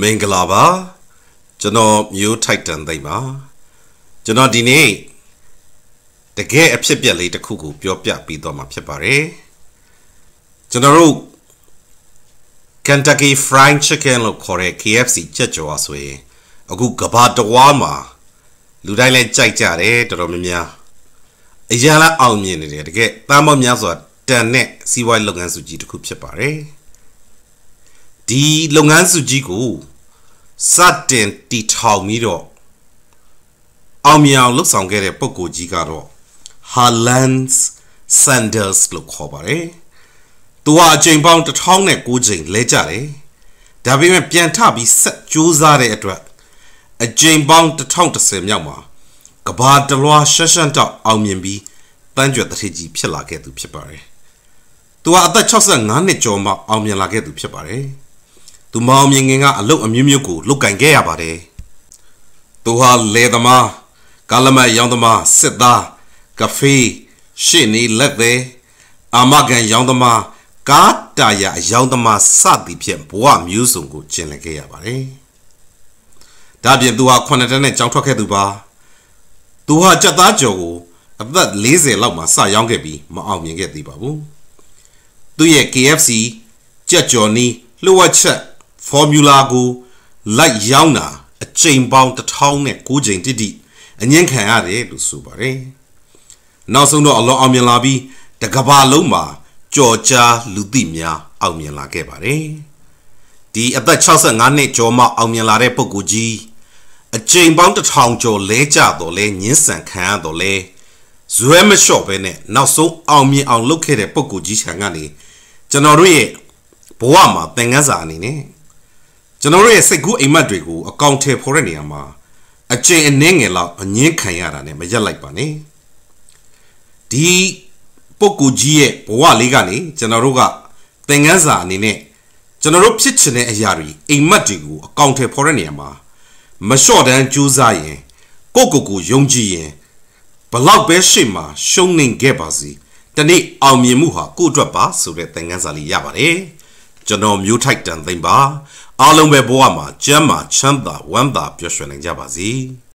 မင်္ဂလာပါကျွန်တော်မျိုးထိုက်တန်သိမ့်ပါကျွန်တော်ဒီနေ့တကယ်အဖြစ်ပြက်လေးတစ်ခုကိုပြောပြပြီးတော့မှာဖြစ်ပါတယ်ကျွန်တော်တို့ Kentucky Fried Chicken လို့ခေါ်တဲ့ KFC ချက်ကျော်ဆိုရင်အခုကဘာတဝါမှာလူတိုင်းလဲကြိုက်ကြတယ်တော်တော်များများအရင်ကအောင်မြင်နေတယ်တကယ်တမ်းပေါင်းများစွာတန်တဲ့စီးပွားရေးလုပ်ငန်းစုကြီးတစ်ခုဖြစ်ပါတယ်။ဒီလုပ်ငန်းစုကြီးကို စတင်တည်ထောင်ပြီးတော့အောင်မြင်အောင်လှုပ်ဆောင်ခဲ့တဲ့ပုဂ္ဂိုလ်ကြီးကတော့ Harland Sanders လို့ခေါ်ပါတယ်။သူဟာအချိန်ပေါင်း1009ချိန်လဲကြတယ်။ဒါပေမဲ့ပြန်ထပြီးဆက်ကြိုးစားတဲ့အတွက်အချိန်ပေါင်း1010မြောက်မှာကဘာတလွားရှက်ရှက်တောက်အောင်မြင်ပြီးတန်းကြွယ်တစ်ထည်ကြီးဖြစ်လာခဲ့သူဖြစ်ပါတယ်။သူဟာအသက်65နှစ်ကျော်မှအောင်မြင်လာခဲ့သူဖြစ်ပါတယ်။သူမောင်မြင်ငင်ကအလုတ်အမျိုးမျိုးကိုလုတ်ကင်ခဲ့ရပါတယ်။သူဟာလေသမား၊ကာလမတ်ရောင်းသမား၊စစ်သား၊ကဖေး၊ရှေ့နေလက်သည်၊အာမခံရောင်းသမား၊ကားတာယာအရောင်းသမားစသည်ဖြင့်ဘဝမျိုးစုံကိုကျင်လည်ခဲ့ရပါတယ်။ဒါပြင်သူဟာခုနှစ်တန်းနဲ့ကြောင်ထွက်ခဲ့သူပါ။သူဟာကြက်သားကြော်ကိုအသက်40လောက်မှာစရောင်းခဲ့ပြီးမအောင်မြင်ခဲ့သေးပါဘူး။သူ့ရဲ့ KFC ကြက်ကြော်နီးလှုပ်ဝက်ချက် formula ကိုလိုက်ရောင်းတာအချိန်ပေါင်း1000နဲ့9ချိန်တိတိအငင်းခံရတယ်လို့ဆိုပါတယ်။နောက်ဆုံးတော့အလောအောင်မြင်လာပြီး တကဘာလုံးမှာကြော်ကြားလူသိများအောင်မြင်လာခဲ့ပါတယ်။ဒီအသက်65နှစ်ကျော်မှ အောင်မြင်လာတဲ့ပုဂ္ဂိုလ်ကြီးအချိန်ပေါင်း1000ကျော်လဲကြတော့လဲညှင်းဆန်ခံရတော့လဲဇွဲမလျှော့ပဲနဲ့နောက်ဆုံးအောင်မြင်အောင် လုပ်ခဲ့တဲ့ပုဂ္ဂိုလ်ကြီးဆန်ကနေကျွန်တော်တို့ရဲ့ဘဝမှာသင်ခန်းစာအနေနဲ့ကျွန်တော်တို့ရဲ့စိတ်ကူးအိမ်မက်တွေကိုအကောင့်ထည့်ဖော်တဲ့နေရာမှာအကျဉ်အနှင်းငယ်လောက်အငင်းခံရတာနဲ့မရက်လိုက်ပါနဲ့ဒီပုဂ္ဂိုလ်ကြီးရဲ့ဘဝလေးကနေကျွန်တော်တို့ကသင်ခန်းစာအနေနဲ့ကျွန်တော်တို့ဖြစ်ချင်တဲ့အရာတွေအိမ်မက်တွေကိုအကောင့်ထည့်ဖော်တဲ့နေရာမှာမလျှော့တန်းကြိုးစားရင်ကိုကိုကိုယုံကြည်ရင်ဘလောက်ပဲရှေ့မှာရှုံနေခဲ့ပါစေတနေ့အောင်မြင်မှုဟာကို့အတွက်ပါဆိုတဲ့သင်ခန်းစာလေးရပါတယ်ကျွန်တော်မျိုးထိုက်တန်သိမ့်ပါအားလုံးပဲဘဝမှာကျမ်းမာချမ်းသာဝမ်းသာပျော်ရွှင်နိုင်ကြပါစေ။